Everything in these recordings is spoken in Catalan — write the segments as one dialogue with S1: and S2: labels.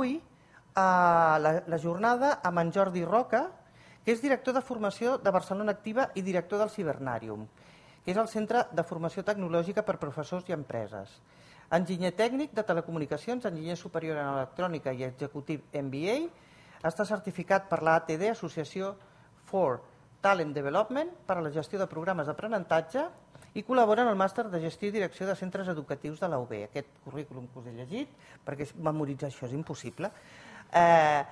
S1: avui eh, la, la jornada amb en Jordi Roca, que és director de formació de Barcelona Activa i director del Cibernàrium, que és el centre de formació tecnològica per professors i empreses. Enginyer tècnic de telecomunicacions, enginyer superior en electrònica i executiu MBA, està certificat per la ATD, Associació for Talent Development, per a la gestió de programes d'aprenentatge i col·labora en el màster de gestió i direcció de centres educatius de la UB. Aquest currículum que us he llegit, perquè memoritzar això és impossible, eh,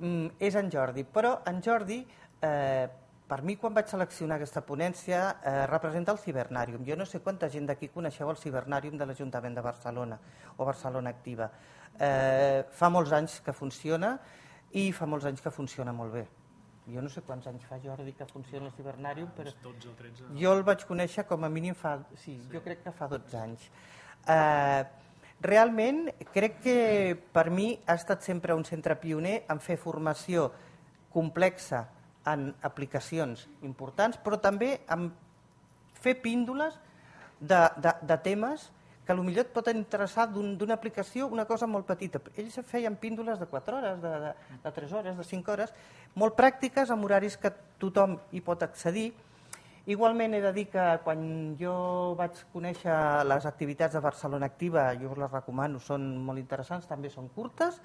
S1: mm, és en Jordi. Però en Jordi, eh, per mi, quan vaig seleccionar aquesta ponència, eh, representa el Cibernàrium. Jo no sé quanta gent d'aquí coneixeu el Cibernàrium de l'Ajuntament de Barcelona o Barcelona Activa. Eh, fa molts anys que funciona i fa molts anys que funciona molt bé jo no sé quants anys fa Jordi que funciona el Cibernàrium, ah, però 12 o 13... jo el vaig conèixer com a mínim fa, sí, sí. jo crec que fa 12 anys. Eh, realment crec que per mi ha estat sempre un centre pioner en fer formació complexa en aplicacions importants, però també en fer píndoles de, de, de temes que que potser et pot interessar d'una un, aplicació una cosa molt petita. Ells feien píndoles de 4 hores, de, de, de 3 hores, de 5 hores, molt pràctiques, amb horaris que tothom hi pot accedir. Igualment he de dir que quan jo vaig conèixer les activitats de Barcelona Activa, jo us les recomano, són molt interessants, també són curtes,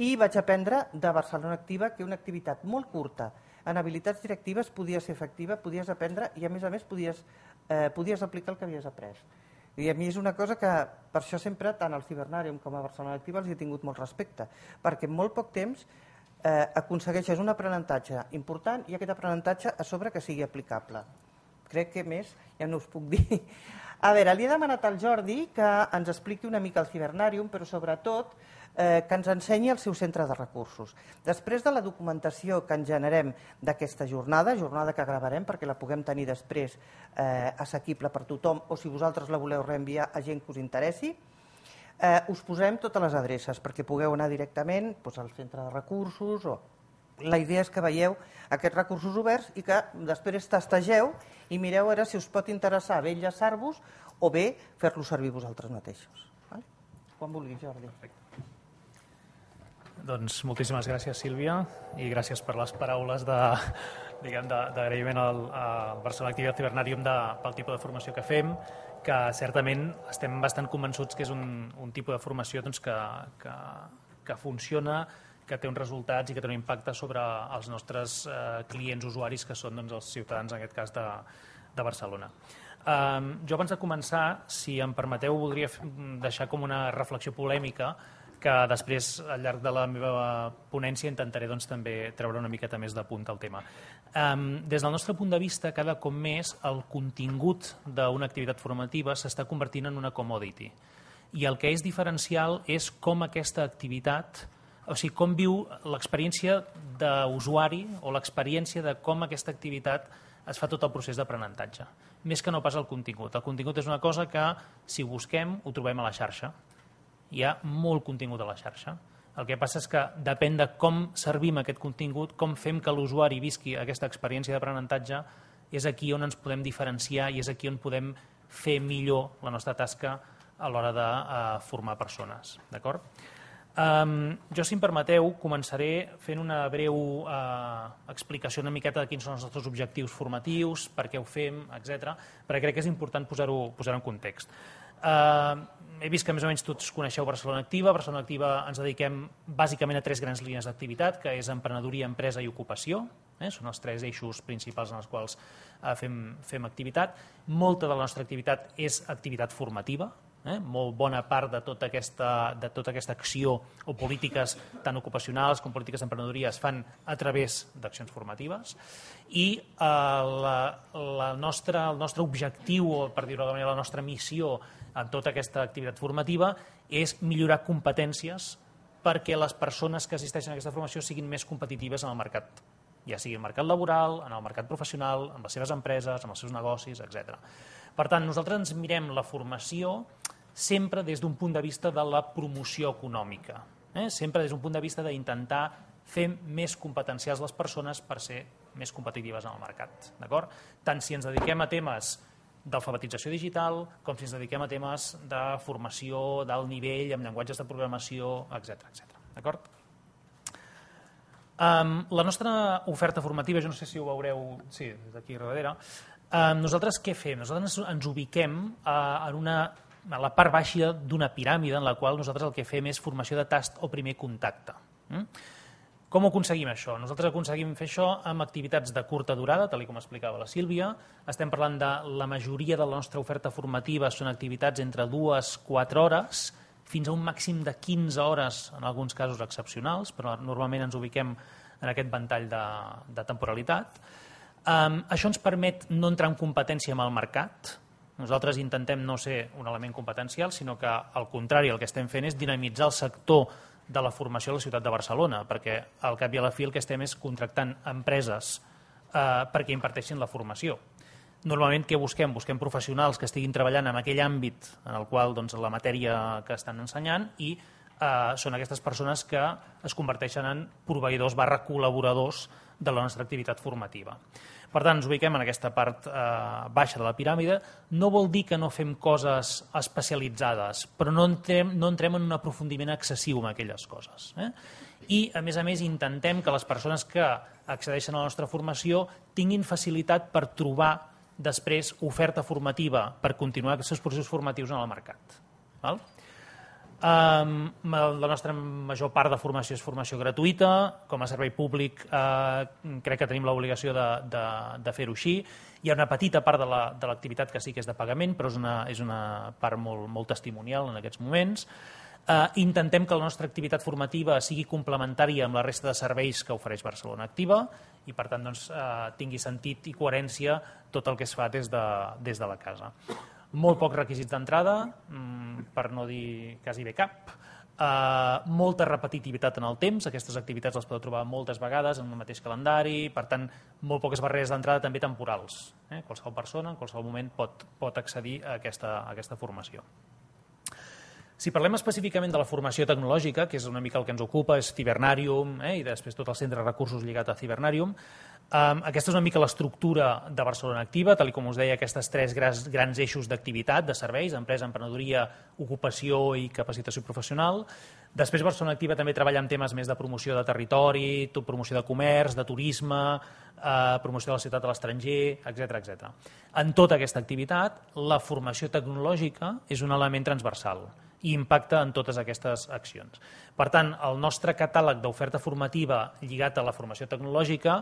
S1: i vaig aprendre de Barcelona Activa que una activitat molt curta en habilitats directives podia ser efectiva, podies aprendre i a més a més podies, eh, podies aplicar el que havies après. I a mi és una cosa que per això sempre tant al Cibernàrium com a Barcelona Activa els he tingut molt respecte, perquè en molt poc temps eh, aconsegueixes un aprenentatge important i aquest aprenentatge a sobre que sigui aplicable crec que més ja no us puc dir. A veure, li he demanat al Jordi que ens expliqui una mica el Cibernàrium, però sobretot eh, que ens ensenyi el seu centre de recursos. Després de la documentació que en generem d'aquesta jornada, jornada que gravarem perquè la puguem tenir després eh, assequible per tothom o si vosaltres la voleu reenviar a gent que us interessi, eh, us posem totes les adreces perquè pugueu anar directament doncs, al centre de recursos o la idea és que veieu aquests recursos oberts i que després tastegeu i mireu ara si us pot interessar bé enllaçar-vos o bé fer los servir vosaltres mateixos. Val? Quan vulguis, Jordi. Perfecte.
S2: Doncs moltíssimes gràcies, Sílvia, i gràcies per les paraules de diguem, d'agraïment al, al Barcelona Activa Cibernarium de, pel tipus de formació que fem, que certament estem bastant convençuts que és un, un tipus de formació doncs, que, que, que funciona, que té uns resultats i que té un impacte sobre els nostres eh, clients usuaris, que són doncs, els ciutadans, en aquest cas, de, de Barcelona. Um, jo abans de començar, si em permeteu, voldria deixar com una reflexió polèmica que després, al llarg de la meva ponència, intentaré doncs, també treure una miqueta més de punt al tema. Um, des del nostre punt de vista, cada cop més el contingut d'una activitat formativa s'està convertint en una commodity. I el que és diferencial és com aquesta activitat o sigui, com viu l'experiència d'usuari o l'experiència de com aquesta activitat es fa tot el procés d'aprenentatge, més que no pas el contingut. El contingut és una cosa que, si ho busquem, ho trobem a la xarxa. Hi ha molt contingut a la xarxa. El que passa és que depèn de com servim aquest contingut, com fem que l'usuari visqui aquesta experiència d'aprenentatge, és aquí on ens podem diferenciar i és aquí on podem fer millor la nostra tasca a l'hora de eh, formar persones. D'acord? Um, jo, si em permeteu, començaré fent una breu uh, explicació una miqueta de quins són els nostres objectius formatius, per què ho fem, etc. perquè crec que és important posar-ho posar, en context. Uh, he vist que més o menys tots coneixeu Barcelona Activa. A Barcelona Activa ens dediquem bàsicament a tres grans línies d'activitat, que és emprenedoria, empresa i ocupació. Eh? Són els tres eixos principals en els quals eh, fem, fem activitat. Molta de la nostra activitat és activitat formativa, eh? molt bona part de tota, aquesta, de tota aquesta acció o polítiques tant ocupacionals com polítiques d'emprenedoria es fan a través d'accions formatives i eh, la, la nostra, el nostre objectiu, o per dir-ho d'alguna manera, la nostra missió en tota aquesta activitat formativa és millorar competències perquè les persones que assisteixen a aquesta formació siguin més competitives en el mercat ja sigui en el mercat laboral, en el mercat professional, en les seves empreses, en els seus negocis, etc. Per tant, nosaltres ens mirem la formació sempre des d'un punt de vista de la promoció econòmica, eh? sempre des d'un punt de vista d'intentar fer més competencials les persones per ser més competitives en el mercat. Tant si ens dediquem a temes d'alfabetització digital, com si ens dediquem a temes de formació d'alt nivell, amb llenguatges de programació, etc etc. D'acord? Um, la nostra oferta formativa, jo no sé si ho veureu sí, d'aquí darrere, um, nosaltres què fem? Nosaltres ens ubiquem uh, en una a la part baixa d'una piràmide en la qual nosaltres el que fem és formació de tast o primer contacte. Mm? Com ho aconseguim això? Nosaltres aconseguim fer això amb activitats de curta durada, tal com explicava la Sílvia. Estem parlant de la majoria de la nostra oferta formativa són activitats entre dues, quatre hores, fins a un màxim de 15 hores, en alguns casos excepcionals, però normalment ens ubiquem en aquest ventall de, de temporalitat. Um, això ens permet no entrar en competència amb el mercat, nosaltres intentem no ser un element competencial, sinó que, al contrari, el que estem fent és dinamitzar el sector de la formació a la ciutat de Barcelona, perquè al cap i a la fi el que estem és contractant empreses eh, perquè imparteixin la formació. Normalment què busquem? Busquem professionals que estiguin treballant en aquell àmbit en el qual doncs, la matèria que estan ensenyant i eh, són aquestes persones que es converteixen en proveïdors barra col·laboradors de la nostra activitat formativa. Per tant, ens ubiquem en aquesta part eh, baixa de la piràmide. No vol dir que no fem coses especialitzades, però no entrem, no entrem en un aprofundiment excessiu en aquelles coses. Eh? I, a més a més, intentem que les persones que accedeixen a la nostra formació tinguin facilitat per trobar després oferta formativa per continuar els seus processos formatius en el mercat. Val? Um, la nostra major part de formació és formació gratuïta. Com a servei públic eh, crec que tenim l'obligació de, de, de fer-ho així. Hi ha una petita part de l'activitat la, que sí que és de pagament, però és una, és una part molt, molt testimonial en aquests moments. Eh, intentem que la nostra activitat formativa sigui complementària amb la resta de serveis que ofereix Barcelona Activa i, per tant, doncs, eh, tingui sentit i coherència tot el que es fa des de, des de la casa molt poc requisit d'entrada, mm, per no dir quasi bé cap, Uh, molta repetitivitat en el temps, aquestes activitats les podeu trobar moltes vegades en el mateix calendari, per tant, molt poques barreres d'entrada també temporals. Eh? Qualsevol persona en qualsevol moment pot, pot accedir a aquesta, a aquesta formació. Si parlem específicament de la formació tecnològica, que és una mica el que ens ocupa, és Cibernarium eh, i després tot el centre de recursos lligat a Cibernarium, eh, aquesta és una mica l'estructura de Barcelona Activa, tal com us deia, aquestes tres grans, grans eixos d'activitat, de serveis, empresa, emprenedoria, ocupació i capacitació professional. Després Barcelona Activa també treballa en temes més de promoció de territori, promoció de comerç, de turisme, eh, promoció de la ciutat a l'estranger, etc etc. En tota aquesta activitat, la formació tecnològica és un element transversal i impacta en totes aquestes accions. Per tant, el nostre catàleg d'oferta formativa lligat a la formació tecnològica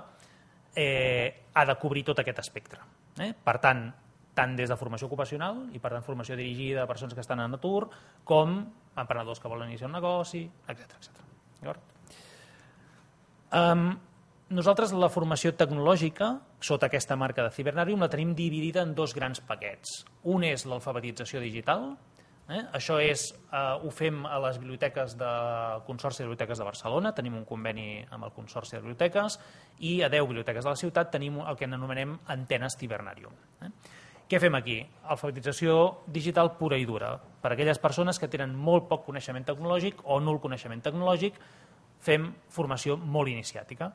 S2: eh, ha de cobrir tot aquest espectre. Eh? Per tant, tant des de formació ocupacional i per tant formació dirigida a persones que estan en atur com emprenedors que volen iniciar un negoci, etc etc. D'acord? Um, nosaltres la formació tecnològica, sota aquesta marca de Cibernarium, la tenim dividida en dos grans paquets. Un és l'alfabetització digital, Eh? Això és, eh, ho fem a les biblioteques de Consorci de Biblioteques de Barcelona, tenim un conveni amb el Consorci de Biblioteques, i a 10 biblioteques de la ciutat tenim el que anomenem antenes Tibernarium. Eh? Què fem aquí? Alfabetització digital pura i dura. Per a aquelles persones que tenen molt poc coneixement tecnològic o nul coneixement tecnològic, fem formació molt iniciàtica.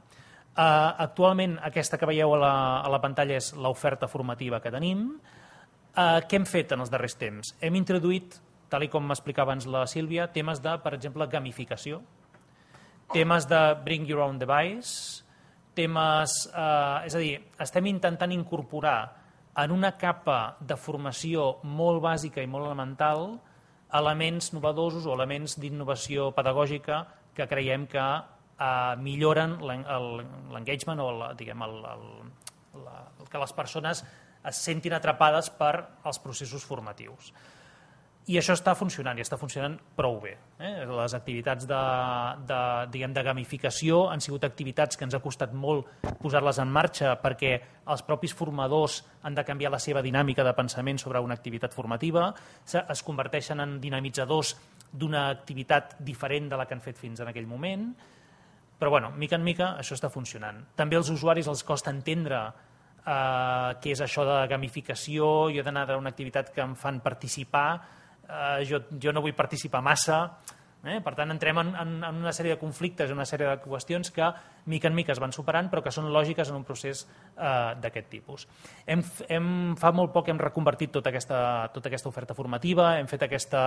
S2: Eh, actualment, aquesta que veieu a la, a la pantalla és l'oferta formativa que tenim, Eh, què hem fet en els darrers temps? Hem introduït, tal com m'explicava abans la Sílvia, temes de, per exemple, gamificació, temes de bring your own device, temes... Eh, és a dir, estem intentant incorporar en una capa de formació molt bàsica i molt elemental elements novedosos o elements d'innovació pedagògica que creiem que eh, milloren l'engagement o la, diguem, el, el, la, que les persones es sentin atrapades per els processos formatius. I això està funcionant, i està funcionant prou bé. Eh? Les activitats de, de, diguem, de gamificació han sigut activitats que ens ha costat molt posar-les en marxa perquè els propis formadors han de canviar la seva dinàmica de pensament sobre una activitat formativa, es converteixen en dinamitzadors d'una activitat diferent de la que han fet fins en aquell moment, però bueno, mica en mica això està funcionant. També als usuaris els costa entendre eh, què és això de gamificació, jo he d'anar a una activitat que em fan participar, eh, jo, jo no vull participar massa... Eh? Per tant, entrem en, en, en una sèrie de conflictes, en una sèrie de qüestions que mica en mica es van superant, però que són lògiques en un procés eh, d'aquest tipus. Hem, hem, fa molt poc hem reconvertit tota aquesta, tota aquesta oferta formativa, hem fet aquesta,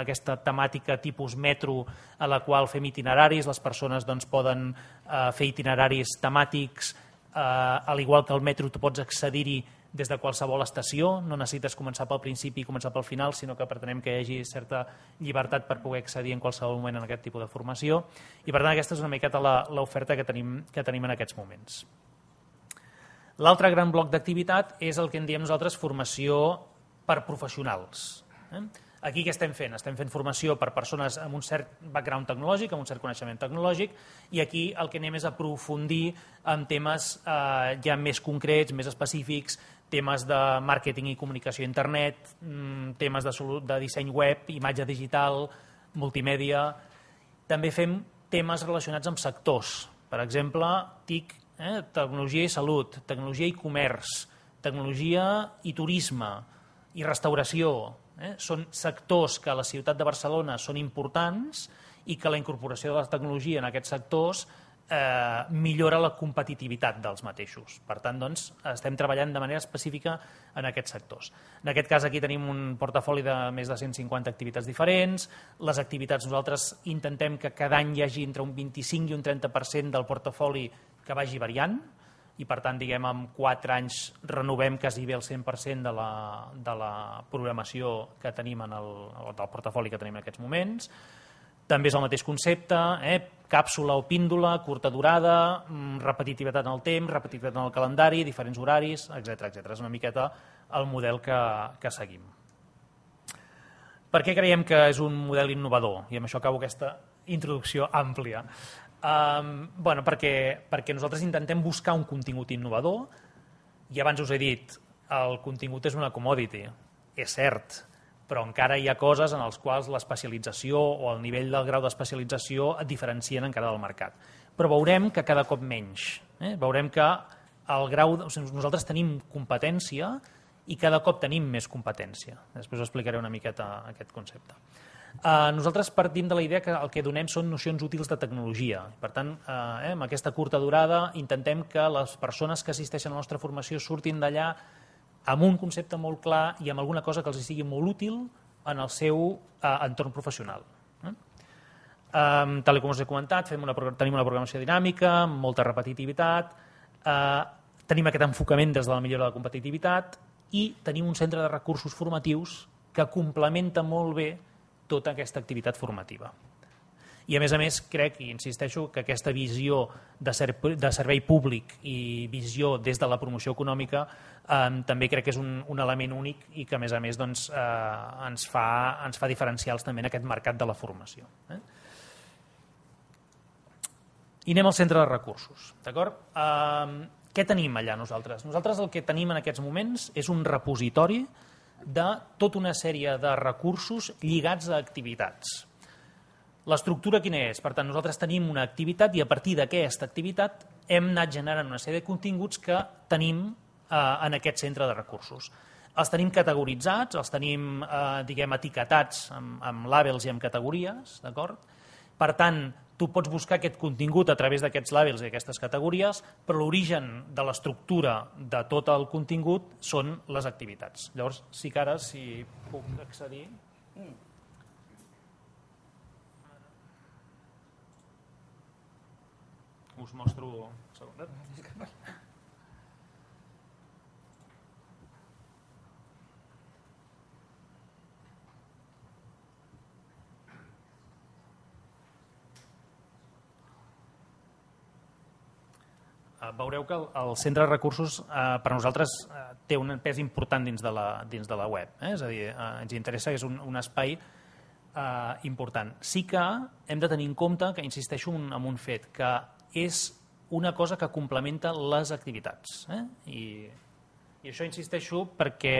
S2: aquesta temàtica tipus metro a la qual fem itineraris, les persones doncs, poden eh, fer itineraris temàtics eh, al igual que el metro tu pots accedir-hi des de qualsevol estació, no necessites començar pel principi i començar pel final, sinó que pretenem que hi hagi certa llibertat per poder accedir en qualsevol moment en aquest tipus de formació. I per tant aquesta és una miqueta l'oferta que, tenim, que tenim en aquests moments. L'altre gran bloc d'activitat és el que en diem nosaltres formació per professionals. Eh? Aquí què estem fent? Estem fent formació per persones amb un cert background tecnològic, amb un cert coneixement tecnològic, i aquí el que anem és aprofundir en temes eh, ja més concrets, més específics, temes de màrqueting i comunicació a internet, mm, temes de, de disseny web, imatge digital, multimèdia... També fem temes relacionats amb sectors, per exemple, TIC, eh, tecnologia i salut, tecnologia i comerç, tecnologia i turisme, i restauració, Eh? Són sectors que a la ciutat de Barcelona són importants i que la incorporació de la tecnologia en aquests sectors eh, millora la competitivitat dels mateixos. Per tant, doncs, estem treballant de manera específica en aquests sectors. En aquest cas, aquí tenim un portafoli de més de 150 activitats diferents. Les activitats nosaltres intentem que cada any hi hagi entre un 25 i un 30% del portafoli que vagi variant, i per tant, diguem, en 4 anys renovem quasi bé el 100% de la, de la programació que tenim en el, del portafoli que tenim en aquests moments. També és el mateix concepte, eh? càpsula o píndola, curta durada, mm, repetitivitat en el temps, repetitivitat en el calendari, diferents horaris, etc etc. És una miqueta el model que, que seguim. Per què creiem que és un model innovador? I amb això acabo aquesta introducció àmplia. Um, bueno, perquè, perquè nosaltres intentem buscar un contingut innovador i abans us he dit, el contingut és una commodity, és cert, però encara hi ha coses en les quals l'especialització o el nivell del grau d'especialització et diferencien encara del mercat. Però veurem que cada cop menys. Eh? Veurem que el grau... O sigui, nosaltres tenim competència i cada cop tenim més competència. Després us explicaré una miqueta aquest concepte. Eh, nosaltres partim de la idea que el que donem són nocions útils de tecnologia. Per tant, eh, eh, amb aquesta curta durada intentem que les persones que assisteixen a la nostra formació surtin d'allà amb un concepte molt clar i amb alguna cosa que els sigui molt útil en el seu eh, entorn professional. Eh, tal com us he comentat, fem una, tenim una programació dinàmica, molta repetitivitat, eh, tenim aquest enfocament des de la millora de la competitivitat i tenim un centre de recursos formatius que complementa molt bé tota aquesta activitat formativa. I a més a més crec, i insisteixo, que aquesta visió de, ser, de servei públic i visió des de la promoció econòmica eh, també crec que és un, un element únic i que a més a més doncs, eh, ens, fa, ens fa diferencials també en aquest mercat de la formació. Eh? I anem al centre de recursos. d'acord? Eh, què tenim allà nosaltres? Nosaltres el que tenim en aquests moments és un repositori de tota una sèrie de recursos lligats a activitats. L'estructura quina és? Per tant, nosaltres tenim una activitat i a partir d'aquesta activitat hem anat generant una sèrie de continguts que tenim eh, en aquest centre de recursos. Els tenim categoritzats, els tenim eh, diguem etiquetats amb, amb labels i amb categories, d'acord? Per tant, tu pots buscar aquest contingut a través d'aquests labels i aquestes categories, però l'origen de l'estructura de tot el contingut són les activitats. Llavors, sí que ara, si puc accedir... Us mostro... Un segon. Eh, veureu que el, centre de recursos eh, per nosaltres eh, té un pes important dins de la, dins de la web. Eh? És a dir, eh, ens interessa que és un, un espai eh, important. Sí que hem de tenir en compte, que insisteixo un, en un fet, que és una cosa que complementa les activitats. Eh? I, I això insisteixo perquè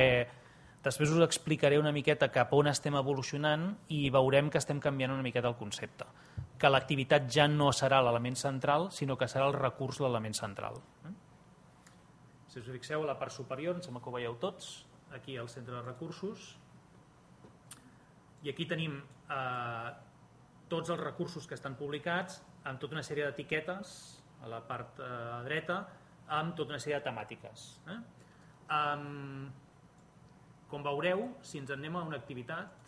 S2: després us explicaré una miqueta cap on estem evolucionant i veurem que estem canviant una miqueta el concepte que l'activitat ja no serà l'element central, sinó que serà el recurs l'element central. Si us fixeu a la part superior, em sembla que ho veieu tots, aquí al centre de recursos, i aquí tenim eh, tots els recursos que estan publicats amb tota una sèrie d'etiquetes a la part eh, dreta, amb tota una sèrie de temàtiques. Eh? Um, com veureu, si ens anem a una activitat,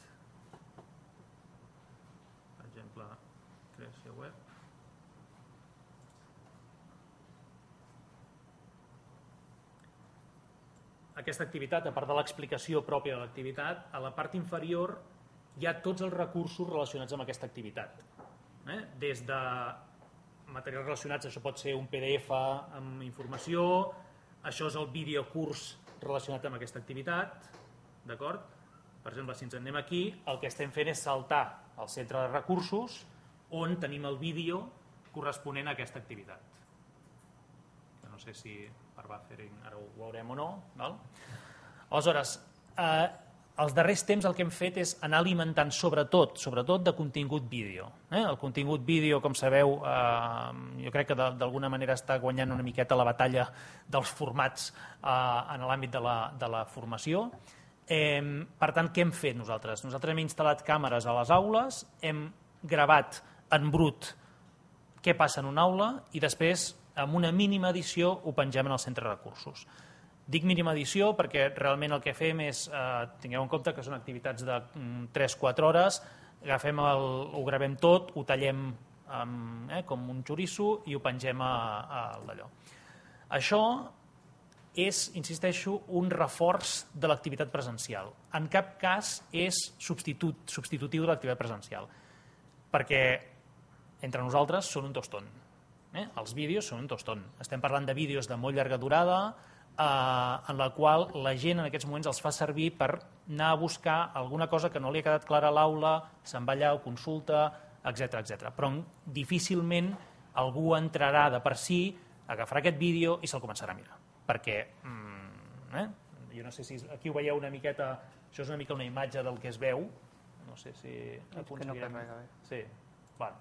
S2: per exemple, creació web aquesta activitat, a part de l'explicació pròpia de l'activitat, a la part inferior hi ha tots els recursos relacionats amb aquesta activitat. Eh? Des de materials relacionats, això pot ser un PDF amb informació, això és el videocurs relacionat amb aquesta activitat, d'acord? Per exemple, si ens anem aquí, el que estem fent és saltar al centre de recursos on tenim el vídeo corresponent a aquesta activitat. No sé si per buffering ara ho veurem o no. Val? Aleshores, eh, els darrers temps el que hem fet és anar alimentant sobretot, sobretot de contingut vídeo. Eh? El contingut vídeo, com sabeu, eh, jo crec que d'alguna manera està guanyant una miqueta la batalla dels formats eh, en l'àmbit de, la, de la formació. Eh, per tant, què hem fet nosaltres? Nosaltres hem instal·lat càmeres a les aules, hem gravat en brut què passa en una aula i després amb una mínima edició ho pengem en el centre de recursos. Dic mínima edició perquè realment el que fem és, eh, tingueu en compte que són activitats de 3-4 mm, hores, agafem el, ho gravem tot, ho tallem amb, eh, com un xoriço i ho pengem a, a d'allò. Això és, insisteixo, un reforç de l'activitat presencial. En cap cas és substitut, substitutiu de l'activitat presencial, perquè entre nosaltres són un tostón. Eh? Els vídeos són un tostón. Estem parlant de vídeos de molt llarga durada, eh, en la qual la gent en aquests moments els fa servir per anar a buscar alguna cosa que no li ha quedat clara a l'aula, se'n va allà, o consulta, etc etc. Però difícilment algú entrarà de per si, agafarà aquest vídeo i se'l començarà a mirar. Perquè, mm, eh? jo no sé si aquí ho veieu una miqueta, això és una mica una imatge del que es veu, no sé si aconseguirem... No sí, bueno,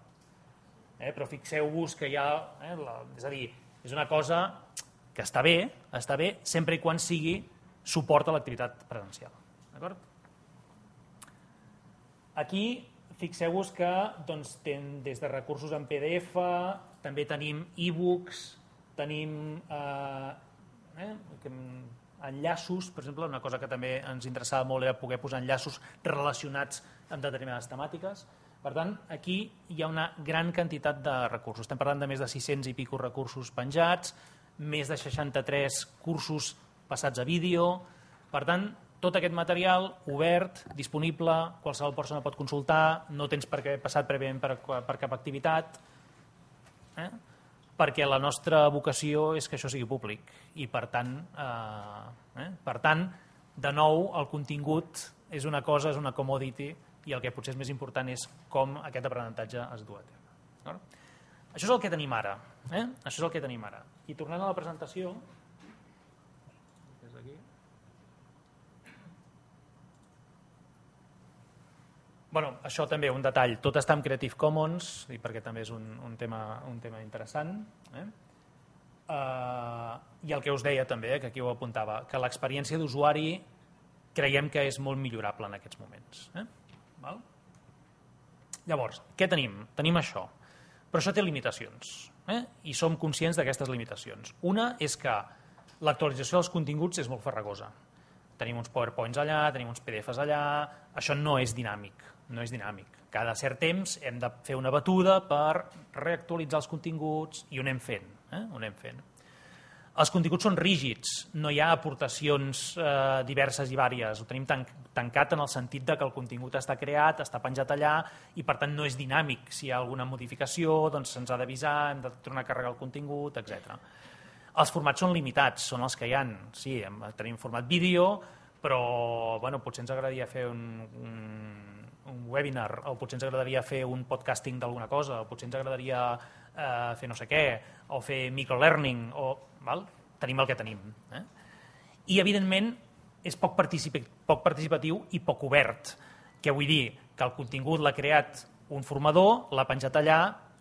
S2: Eh? Però fixeu-vos que hi ha... Eh, la, és a dir, és una cosa que està bé, està bé sempre i quan sigui suport a l'activitat presencial. D'acord? Aquí, fixeu-vos que doncs, ten, des de recursos en PDF, també tenim e-books, tenim eh, eh, enllaços, per exemple, una cosa que també ens interessava molt era poder posar enllaços relacionats amb determinades temàtiques, per tant, aquí hi ha una gran quantitat de recursos. Estem parlant de més de 600 i pico recursos penjats, més de 63 cursos passats a vídeo... Per tant, tot aquest material obert, disponible, qualsevol persona pot consultar, no tens per què passat prèviament per, per cap activitat, eh? perquè la nostra vocació és que això sigui públic i per tant, eh, eh? per tant de nou el contingut és una cosa, és una commodity i el que potser és més important és com aquest aprenentatge es du a terme. No? Això és el que tenim ara. Eh? Això és el que tenim ara. I tornant a la presentació, és aquí. Bueno, això també, un detall, tot està en Creative Commons, i perquè també és un, un, tema, un tema interessant. Eh? Uh, I el que us deia també, eh, que aquí ho apuntava, que l'experiència d'usuari creiem que és molt millorable en aquests moments. Eh? Val? Llavors, què tenim? Tenim això. Però això té limitacions. Eh? I som conscients d'aquestes limitacions. Una és que l'actualització dels continguts és molt farragosa. Tenim uns PowerPoints allà, tenim uns PDFs allà... Això no és dinàmic. No és dinàmic. Cada cert temps hem de fer una batuda per reactualitzar els continguts i ho anem fent. Eh? Ho anem fent. Els continguts són rígids, no hi ha aportacions eh, diverses i vàries. Ho tenim tancat en el sentit de que el contingut està creat, està penjat allà i, per tant, no és dinàmic. Si hi ha alguna modificació, doncs se'ns ha d'avisar, hem de tornar a carregar el contingut, etc. Els formats són limitats, són els que hi han. Sí, tenim format vídeo, però bueno, potser ens agradaria fer un, un, un webinar, o potser ens agradaria fer un podcasting d'alguna cosa, o potser ens agradaria eh, fer no sé què, o fer microlearning, o Val? Tenim el que tenim. Eh? I, evidentment, és poc, poc participatiu i poc obert. Què vull dir? Que el contingut l'ha creat un formador, l'ha penjat allà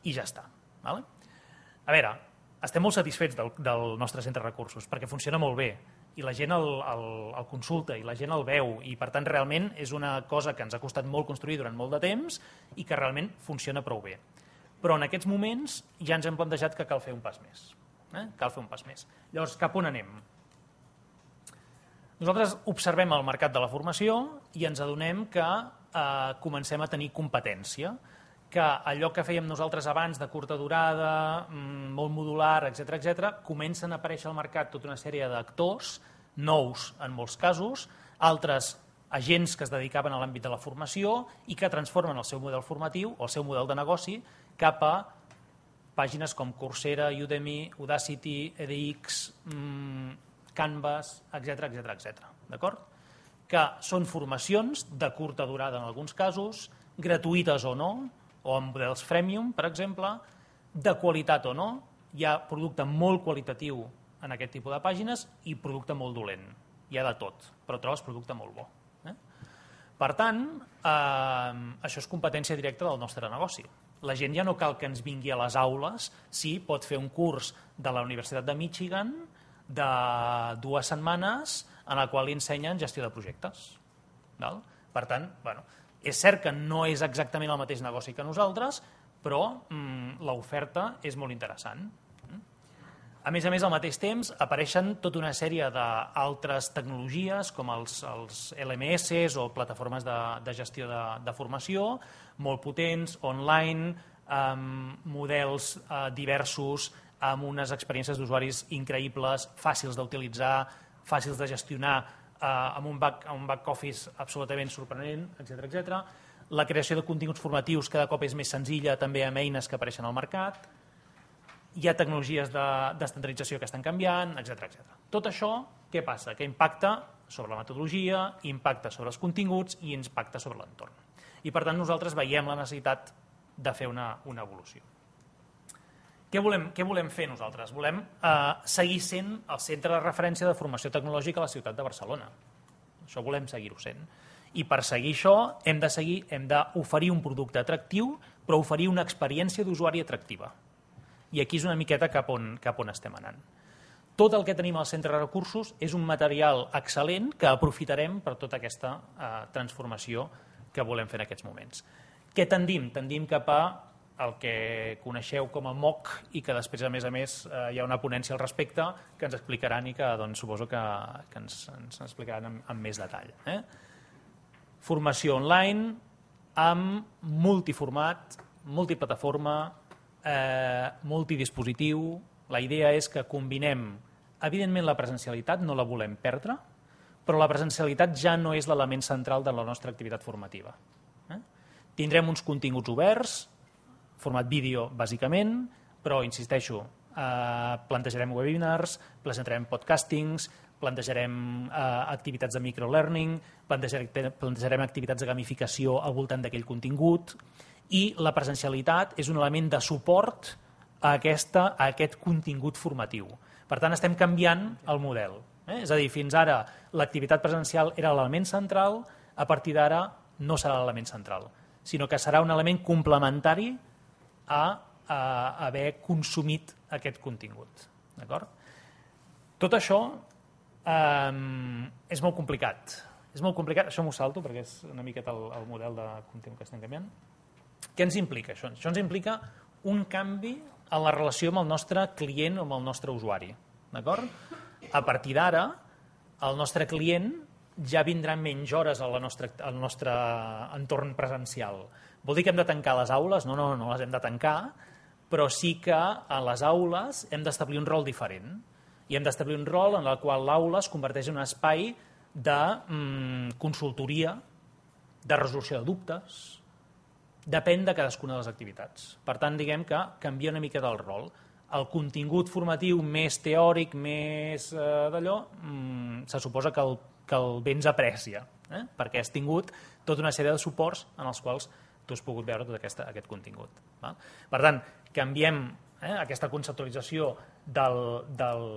S2: i ja està. Val? A veure, estem molt satisfets del, del nostre centre de recursos perquè funciona molt bé i la gent el, el, el consulta i la gent el veu i per tant realment és una cosa que ens ha costat molt construir durant molt de temps i que realment funciona prou bé. Però en aquests moments ja ens hem plantejat que cal fer un pas més. Eh? Cal fer un pas més. Llavors, cap on anem? Nosaltres observem el mercat de la formació i ens adonem que eh, comencem a tenir competència, que allò que fèiem nosaltres abans de curta durada, mm, molt modular, etc etc, comencen a aparèixer al mercat tota una sèrie d'actors, nous en molts casos, altres agents que es dedicaven a l'àmbit de la formació i que transformen el seu model formatiu o el seu model de negoci cap a pàgines com Coursera, Udemy, Udacity, EDX, mm, Canvas, etc etc etc. D'acord? Que són formacions de curta durada en alguns casos, gratuïtes o no, o amb models freemium, per exemple, de qualitat o no, hi ha producte molt qualitatiu en aquest tipus de pàgines i producte molt dolent. Hi ha de tot, però trobes producte molt bo. Eh? Per tant, eh, això és competència directa del nostre negoci. La gent ja no cal que ens vingui a les aules si pot fer un curs de la Universitat de Michigan de dues setmanes en el qual li ensenyen gestió de projectes. Val? Per tant, bueno, és cert que no és exactament el mateix negoci que nosaltres, però mm, l'oferta és molt interessant. A més a més, al mateix temps, apareixen tota una sèrie d'altres tecnologies, com els, els LMS o plataformes de, de gestió de, de formació, molt potents, online, amb models eh, diversos, amb unes experiències d'usuaris increïbles, fàcils d'utilitzar, fàcils de gestionar, eh, amb, un back, amb un back office absolutament sorprenent, etc etc. La creació de continguts formatius cada cop és més senzilla també amb eines que apareixen al mercat, hi ha tecnologies d'estandardització de, que estan canviant, etc etc. Tot això, què passa? Que impacta sobre la metodologia, impacta sobre els continguts i impacta sobre l'entorn. I per tant nosaltres veiem la necessitat de fer una, una evolució. Què volem, què volem fer nosaltres? Volem eh, seguir sent el centre de referència de formació tecnològica a la ciutat de Barcelona. Això volem seguir-ho sent. I per seguir això hem de seguir, hem d'oferir un producte atractiu, però oferir una experiència d'usuari atractiva. I aquí és una miqueta cap on, cap on estem anant. Tot el que tenim al centre de recursos és un material excel·lent que aprofitarem per tota aquesta eh, transformació que volem fer en aquests moments. Què tendim? Tendim cap a el que coneixeu com a MOC i que després, a més a més, eh, hi ha una ponència al respecte que ens explicaran i que doncs, suposo que, que ens, ens explicaran amb, amb més detall. Eh? Formació online amb multiformat, multiplataforma, eh, multidispositiu. La idea és que combinem, evidentment, la presencialitat, no la volem perdre, però la presencialitat ja no és l'element central de la nostra activitat formativa. Eh? Tindrem uns continguts oberts, format vídeo, bàsicament, però, insisteixo, eh, plantejarem webinars, plantejarem podcastings, plantejarem eh, activitats de microlearning, plantejarem, plantejarem activitats de gamificació al voltant d'aquell contingut i la presencialitat és un element de suport a, aquesta, a aquest contingut formatiu. Per tant, estem canviant el model. Eh? És a dir, fins ara l'activitat presencial era l'element central, a partir d'ara no serà l'element central, sinó que serà un element complementari a, a haver consumit aquest contingut. D'acord? Tot això eh, és molt complicat. És molt complicat, això m'ho salto perquè és una miqueta el, el model de contingut que estem canviant. Què ens implica això? Això ens implica un canvi a la relació amb el nostre client o amb el nostre usuari. D'acord? A partir d'ara, el nostre client ja vindrà menys hores a la nostra, al nostre entorn presencial. Vol dir que hem de tancar les aules? No, no, no les hem de tancar, però sí que a les aules hem d'establir un rol diferent. I hem d'establir un rol en el qual l'aula es converteix en un espai de mm, consultoria, de resolució de dubtes, depèn de cadascuna de les activitats. Per tant, diguem que canvia una mica del rol. El contingut formatiu més teòric, més eh, d'allò, mm, se suposa que el, que el vens aprecia, eh? perquè has tingut tota una sèrie de suports en els quals tu has pogut veure tot aquesta, aquest contingut. Val? Per tant, canviem eh, aquesta conceptualització del, del,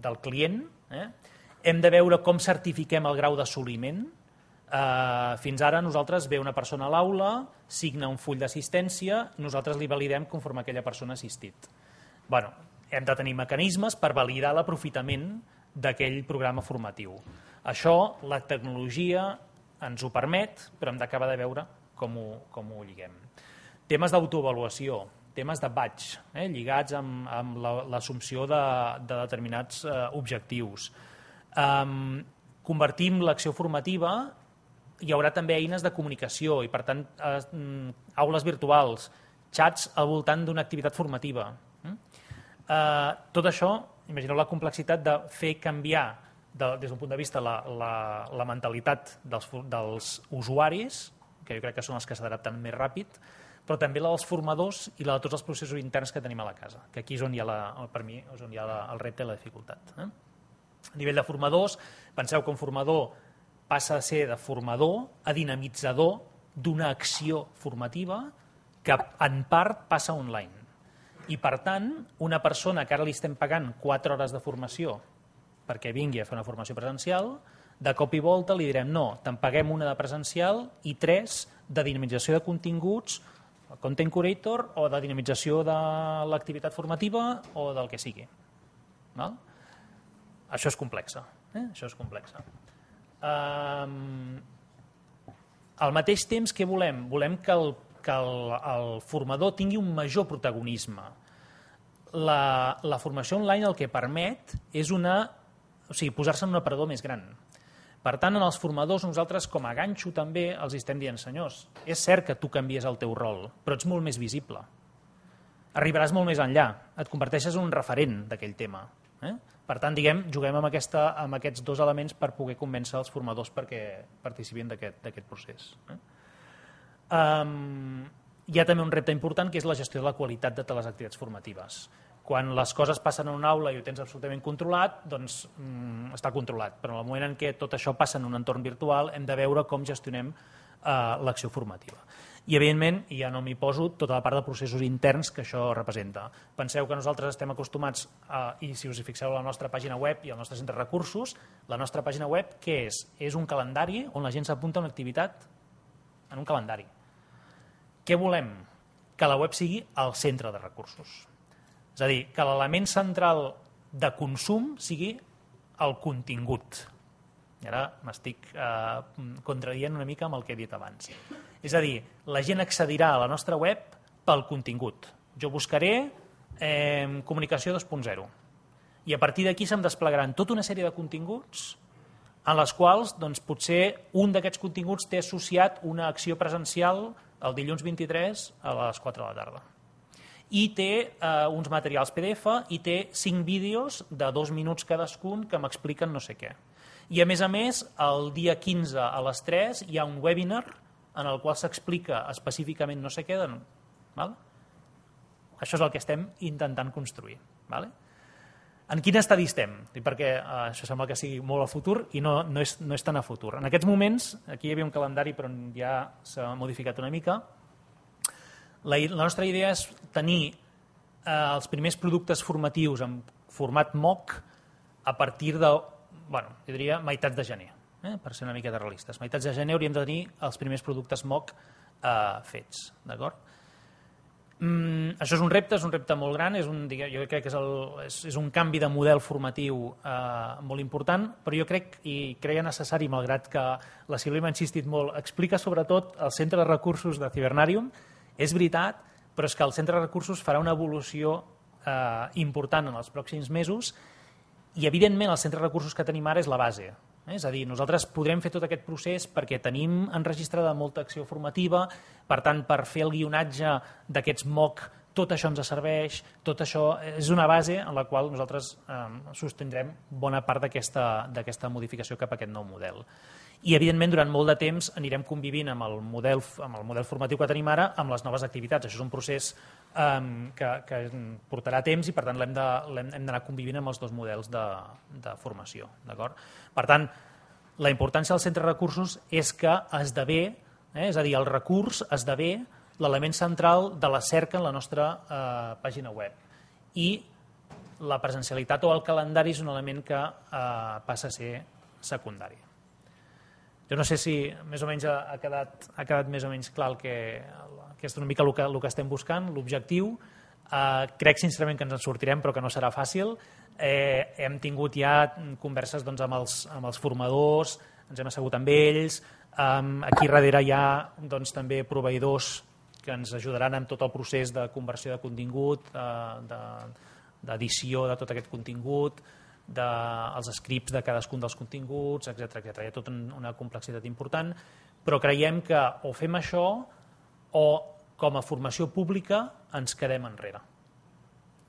S2: del client, eh? hem de veure com certifiquem el grau d'assoliment, Eh, fins ara nosaltres ve una persona a l'aula, signa un full d'assistència, nosaltres li validem conforme aquella persona ha assistit. Bueno, hem de tenir mecanismes per validar l'aprofitament d'aquell programa formatiu. Això la tecnologia ens ho permet, però hem d'acabar de veure com ho, com ho lliguem. Temes d'autoavaluació, temes de batch, eh, lligats amb, amb l'assumpció de, de determinats eh, objectius. Um, convertim l'acció formativa hi haurà també eines de comunicació i, per tant, eh, aules virtuals, xats al voltant d'una activitat formativa. Mm? Eh, tot això, imagineu la complexitat de fer canviar de, des d'un punt de vista la, la, la mentalitat dels, dels usuaris, que jo crec que són els que s'adapten més ràpid, però també la dels formadors i la de tots els processos interns que tenim a la casa, que aquí és on hi ha, la, per mi, és on hi ha la, el repte i la dificultat. Eh? A nivell de formadors, penseu que un formador passa a ser de formador a dinamitzador d'una acció formativa que en part passa online. I per tant, una persona que ara li estem pagant 4 hores de formació perquè vingui a fer una formació presencial, de cop i volta li direm no, te'n paguem una de presencial i tres de dinamització de continguts, content curator o de dinamització de l'activitat formativa o del que sigui. Val? Això és complexa. Eh? Això és complexa eh, al mateix temps, què volem? Volem que el, que el, el formador tingui un major protagonisme. La, la formació online el que permet és una, o sigui, posar-se en un aparador més gran. Per tant, en els formadors, nosaltres com a ganxo també els estem dient, senyors, és cert que tu canvies el teu rol, però ets molt més visible. Arribaràs molt més enllà, et converteixes en un referent d'aquell tema. Eh? Per tant, diguem, juguem amb, aquesta, amb aquests dos elements per poder convèncer els formadors perquè participin d'aquest procés. Eh? Um, hi ha també un repte important que és la gestió de la qualitat de les activitats formatives. Quan les coses passen en una aula i ho tens absolutament controlat, doncs mm, està controlat. Però en el moment en què tot això passa en un entorn virtual hem de veure com gestionem eh, l'acció formativa. I, evidentment, ja no m'hi poso tota la part de processos interns que això representa. Penseu que nosaltres estem acostumats, a, i si us hi fixeu a la nostra pàgina web i al nostre centre de recursos, la nostra pàgina web, què és? És un calendari on la gent s'apunta a una activitat en un calendari. Què volem? Que la web sigui el centre de recursos. És a dir, que l'element central de consum sigui el contingut. I ara m'estic eh, contradient una mica amb el que he dit abans. És a dir, la gent accedirà a la nostra web pel contingut. Jo buscaré eh, comunicació 2.0 i a partir d'aquí se'm desplegaran tota una sèrie de continguts en les quals doncs, potser un d'aquests continguts té associat una acció presencial el dilluns 23 a les 4 de la tarda. I té eh, uns materials PDF i té cinc vídeos de dos minuts cadascun que m'expliquen no sé què. I a més a més, el dia 15 a les 3 hi ha un webinar en el qual s'explica específicament no sé què, no. Doncs, val? això és el que estem intentant construir. Val? En quin estadi estem? Perquè eh, això sembla que sigui molt a futur i no, no, és, no és tan a futur. En aquests moments, aquí hi havia un calendari però ja s'ha modificat una mica, la, la nostra idea és tenir eh, els primers productes formatius en format MOOC a partir de, bueno, diria, meitat de gener eh? per ser una miqueta realistes. A meitats de gener hauríem de tenir els primers productes MOC eh, fets, d'acord? Mm, això és un repte, és un repte molt gran, és un, digue, jo crec que és, el, és, és un canvi de model formatiu eh, molt important, però jo crec i creia necessari, malgrat que la Silvia m'ha insistit molt, explica sobretot el centre de recursos de Cibernarium, és veritat, però és que el centre de recursos farà una evolució eh, important en els pròxims mesos i, evidentment, el centre de recursos que tenim ara és la base, Eh? És a dir, nosaltres podrem fer tot aquest procés perquè tenim enregistrada molta acció formativa, per tant, per fer el guionatge d'aquests MOOC tot això ens serveix, tot això és una base en la qual nosaltres eh, sostindrem bona part d'aquesta modificació cap a aquest nou model. I, evidentment, durant molt de temps anirem convivint amb el model, amb el model formatiu que tenim ara amb les noves activitats. Això és un procés um, que, que portarà temps i, per tant, l'hem d'anar convivint amb els dos models de, de formació. Per tant, la importància del centre de recursos és que esdevé, eh, és a dir, el recurs esdevé l'element central de la cerca en la nostra eh, pàgina web. I la presencialitat o el calendari és un element que eh, passa a ser secundari. Jo no sé si més o menys ha quedat, ha quedat més o menys clar el que, que és una mica el que, el que estem buscant, l'objectiu. Eh, crec sincerament que ens en sortirem, però que no serà fàcil. Eh, hem tingut ja converses doncs, amb, els, amb els formadors, ens hem assegut amb ells, eh, aquí darrere hi ha doncs, també proveïdors que ens ajudaran en tot el procés de conversió de contingut, eh, d'edició de, de tot aquest contingut, dels de, scripts de cadascun dels continguts, etc etc. Hi ha tota una complexitat important, però creiem que o fem això o com a formació pública ens quedem enrere.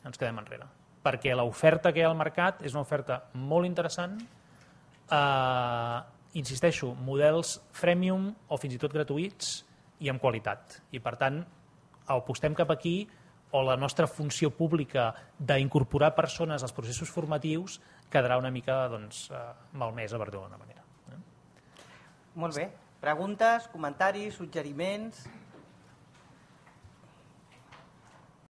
S2: Ens quedem enrere. Perquè l'oferta que hi ha al mercat és una oferta molt interessant, eh, insisteixo, models freemium o fins i tot gratuïts i amb qualitat. I per tant, apostem cap aquí o la nostra funció pública d'incorporar persones als processos formatius quedarà una mica doncs, eh, malmesa, per dir-ho d'alguna manera.
S1: Eh? Molt bé. Preguntes, comentaris, suggeriments...